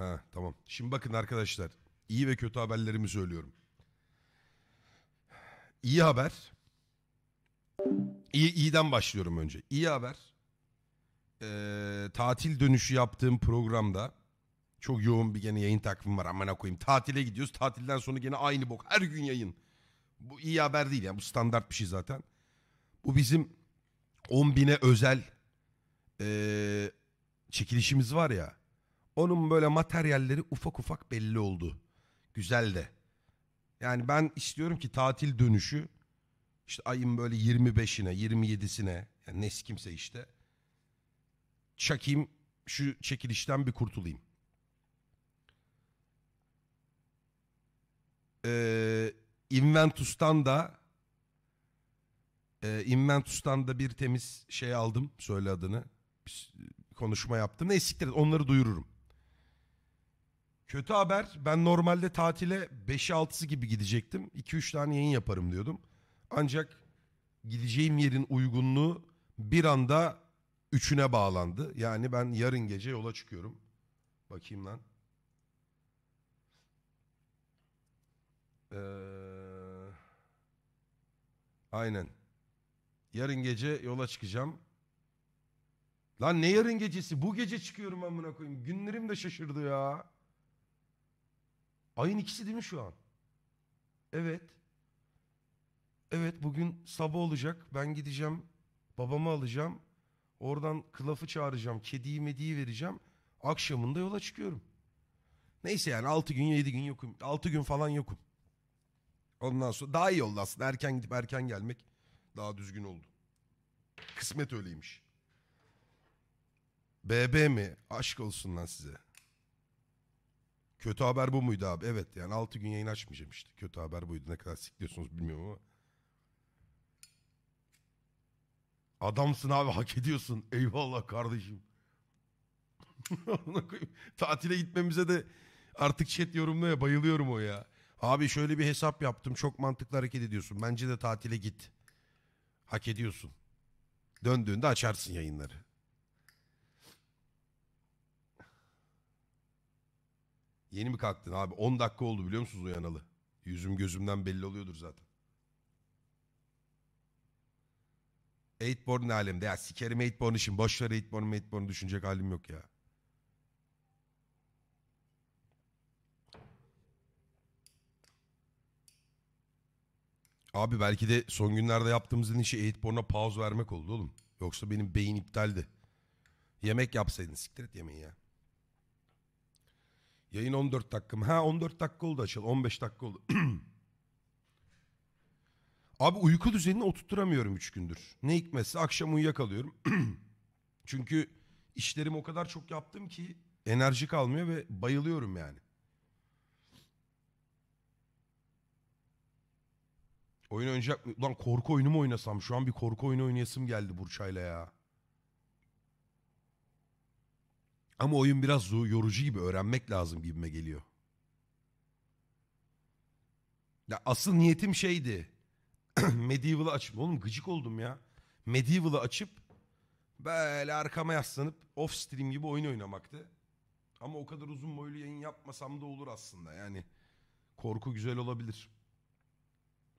Ha tamam. Şimdi bakın arkadaşlar. iyi ve kötü haberlerimi söylüyorum. İyi haber. İyi, iyiden başlıyorum önce. İyi haber. Ee, tatil dönüşü yaptığım programda çok yoğun bir gene yayın takvimi var. Amına koyayım. Tatile gidiyoruz. Tatilden sonra gene aynı bok. Her gün yayın. Bu iyi haber değil yani. Bu standart bir şey zaten. Bu bizim 10 bine özel ee, çekilişimiz var ya. Onun böyle materyalleri ufak ufak belli oldu. Güzel de. Yani ben istiyorum ki tatil dönüşü işte ayın böyle 25'ine 27'sine yani nes kimse işte çakayım şu çekilişten bir kurtulayım. Ee, Inventus'tan da e, Inventus'tan da bir temiz şey aldım. Söyle adını. E, konuşma yaptım. Ne siktir onları duyururum. Kötü haber ben normalde tatile 5'i 6'sı gibi gidecektim. 2-3 tane yayın yaparım diyordum. Ancak gideceğim yerin uygunluğu bir anda 3'üne bağlandı. Yani ben yarın gece yola çıkıyorum. Bakayım lan. Ee, aynen. Yarın gece yola çıkacağım. Lan ne yarın gecesi? Bu gece çıkıyorum amına koyayım. Günlerim de şaşırdı ya. Ayın ikisi değil mi şu an? Evet. Evet bugün sabah olacak. Ben gideceğim. Babamı alacağım. Oradan kılafı çağıracağım. Kediyi mediyi vereceğim. Akşamında yola çıkıyorum. Neyse yani 6 gün 7 gün yokum. 6 gün falan yokum. Ondan sonra daha iyi oldu aslında. Erken gidip erken gelmek daha düzgün oldu. Kısmet öyleymiş. BB mi? Aşk olsun lan size. Kötü haber bu muydu abi? Evet yani 6 gün yayın açmayacağım işte. Kötü haber buydu. Ne kadar sikliyorsunuz bilmiyorum ama. Adamsın abi hak ediyorsun. Eyvallah kardeşim. Tatile gitmemize de artık chat yorumluya Bayılıyorum o ya. Abi şöyle bir hesap yaptım. Çok mantıklı hareket ediyorsun. Bence de tatile git. Hak ediyorsun. Döndüğünde açarsın yayınları. Yeni mi kalktın abi? 10 dakika oldu biliyor musunuz uyanalı? Yüzüm gözümden belli oluyordur zaten. Eightborn ne alemde ya sikerim Eightborn işim, boşver Eightborn Eightborn düşünecek halim yok ya. Abi belki de son günlerde yaptığımız en işi Eightborn'a pause vermek oldu oğlum. Yoksa benim beyin iptaldi. Yemek yapsaydın siktir et yemeği ya. Yayın 14 dakika Ha 14 dakika oldu açıl. 15 dakika oldu. Abi uyku düzenini oturtturamıyorum 3 gündür. Ne hikmetse akşam uyuyakalıyorum. Çünkü işlerimi o kadar çok yaptım ki enerji kalmıyor ve bayılıyorum yani. Oyun oynayacak mı? Ulan korku oyunu mu oynasam? Şu an bir korku oyunu oynayasım geldi Burçay'la ya. Ama oyun biraz yorucu gibi öğrenmek lazım gibime geliyor. Ya asıl niyetim şeydi. Medieval'ı açıp oğlum gıcık oldum ya. Medieval'ı açıp böyle arkama yaslanıp off stream gibi oyun oynamaktı. Ama o kadar uzun boylu yayın yapmasam da olur aslında yani. Korku güzel olabilir.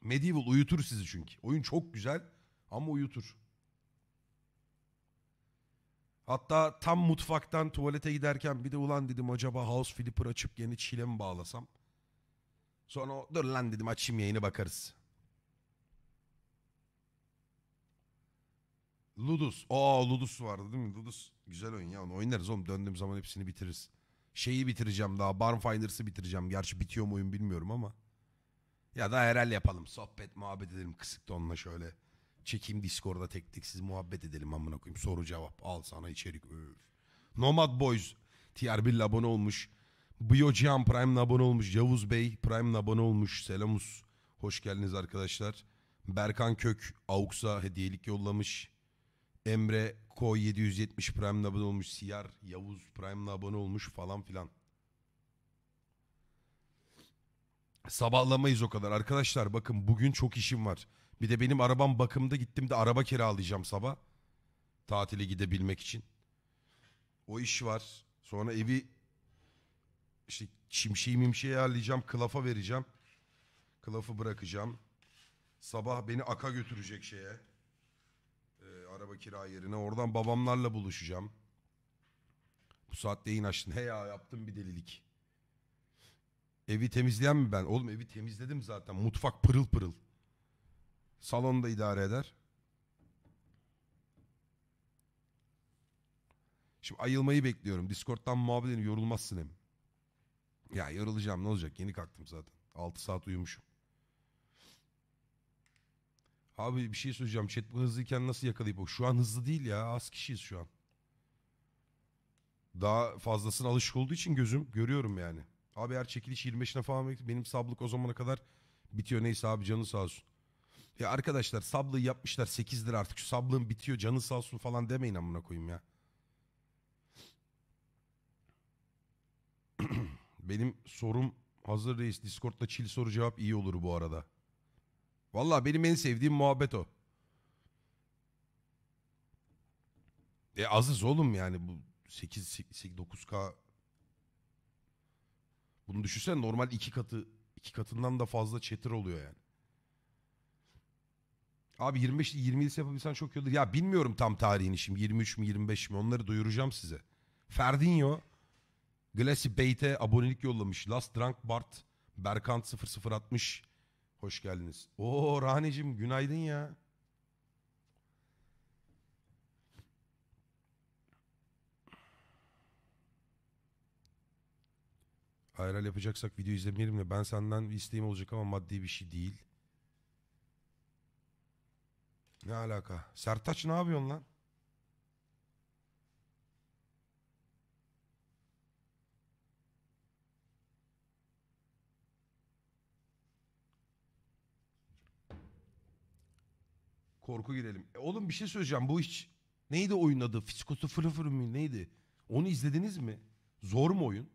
Medieval uyutur sizi çünkü. Oyun çok güzel ama uyutur. Hatta tam mutfaktan tuvalete giderken bir de ulan dedim acaba House Flipper açıp yeni çile mi bağlasam? Sonra o, dur lan dedim açayım yayını bakarız. Ludus. Aa Ludus vardı değil mi? Ludus güzel oyun ya. Onu oynarız oğlum. Döndüğüm zaman hepsini bitiririz. Şeyi bitireceğim daha. Barnfinders'ı bitireceğim. Gerçi bitiyor mu oyun bilmiyorum ama. Ya da herhal yapalım. Sohbet muhabbet edelim. Kısıkta onunla şöyle. Çekeyim Discord'a tek tek siz muhabbet edelim amına koyayım. Soru cevap al sana içerik. Öf. Nomad Boys TR1 abone olmuş. Biyocan Prime abone olmuş. Yavuz Bey Prime abone olmuş. Selamus. Hoş geldiniz arkadaşlar. Berkan Kök Auks'a hediyelik yollamış. Emre Ko 770 Prime abone olmuş. Siyar Yavuz Prime abone olmuş falan filan. Sabahlamayız o kadar. Arkadaşlar bakın bugün çok işim var. Bir de benim arabam bakımda gittim de araba kiralayacağım sabah. Tatile gidebilmek için. O iş var. Sonra evi işte çimşeği mimşeği ayarlayacağım. Kılafa vereceğim. Kılafı bırakacağım. Sabah beni aka götürecek şeye. Ee, araba kira yerine. Oradan babamlarla buluşacağım. Bu saatte yayın açtın. He ya yaptım bir delilik. Evi temizleyen mi ben? Oğlum evi temizledim zaten. Mutfak pırıl pırıl. Salonda idare eder. Şimdi ayılmayı bekliyorum. Discord'dan muhabbet edin yorulmazsın hem. Ya yorulacağım ne olacak yeni kalktım zaten. 6 saat uyumuşum. Abi bir şey söyleyeceğim. Chat bu hızlıyken nasıl yakalayıp o? Şu an hızlı değil ya. Az kişiyiz şu an. Daha fazlasına alışık olduğu için gözüm görüyorum yani. Abi her çekiliş 25'ine falan benim sablık o zamana kadar bitiyor. Neyse abi canı sağ olsun. Ya arkadaşlar sablığı yapmışlar 8 lira artık şu sablığın bitiyor canı sağ olsun falan demeyin amına koyayım ya. benim sorum hazır reis Discord'da çil soru cevap iyi olur bu arada. Valla benim en sevdiğim muhabbet o. E azız oğlum yani bu 8, 8 9K bunu düşünsen normal iki katı iki katından da fazla chatter oluyor yani. Abi 25 27 yapabilsen çok iyi olur. Ya bilmiyorum tam tarihini şimdi 23 mi 25 mi onları duyuracağım size. Ferdinho Glassy Bate'e abonelik yollamış. Last Drunk Bart Berkant 0060 hoş geldiniz. Oo Rahneciğim günaydın ya. Hayral yapacaksak video izlemeyelim de ben senden isteğim olacak ama maddi bir şey değil. Ne alaka? Sertaç ne yapıyorsun lan? Korku girelim. E oğlum bir şey söyleyeceğim. Bu hiç neydi oyun adı? Fiskosu fırı fırı mı neydi? Onu izlediniz mi? Zor mu oyun?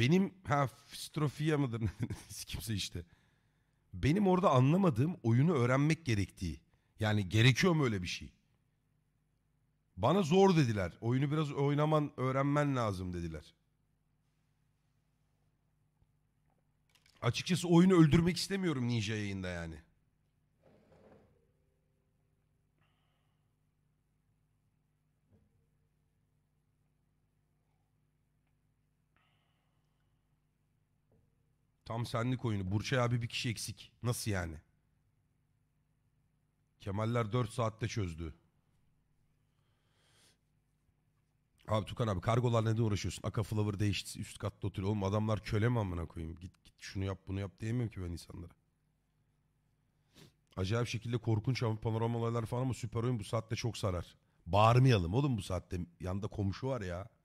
Benim ha fistrofiya mıdır kimse işte. Benim orada anlamadığım oyunu öğrenmek gerektiği. Yani gerekiyor mu öyle bir şey? Bana zor dediler. Oyunu biraz oynaman, öğrenmen lazım dediler. Açıkçası oyunu öldürmek istemiyorum Ninja yayında yani. Tam senlik oyunu. Burçay abi bir kişi eksik. Nasıl yani? Kemaller 4 saatte çözdü. Abi Tukan abi kargolar neden uğraşıyorsun? Aka Flower değişti üst katta oturuyor. Oğlum adamlar köle mi amına koyayım? Git git şunu yap bunu yap diyemiyorum ki ben insanlara. Acayip şekilde korkunç ama panorama olaylar falan ama süper oyun bu saatte çok sarar. Bağırmayalım oğlum bu saatte. yanında komşu var ya.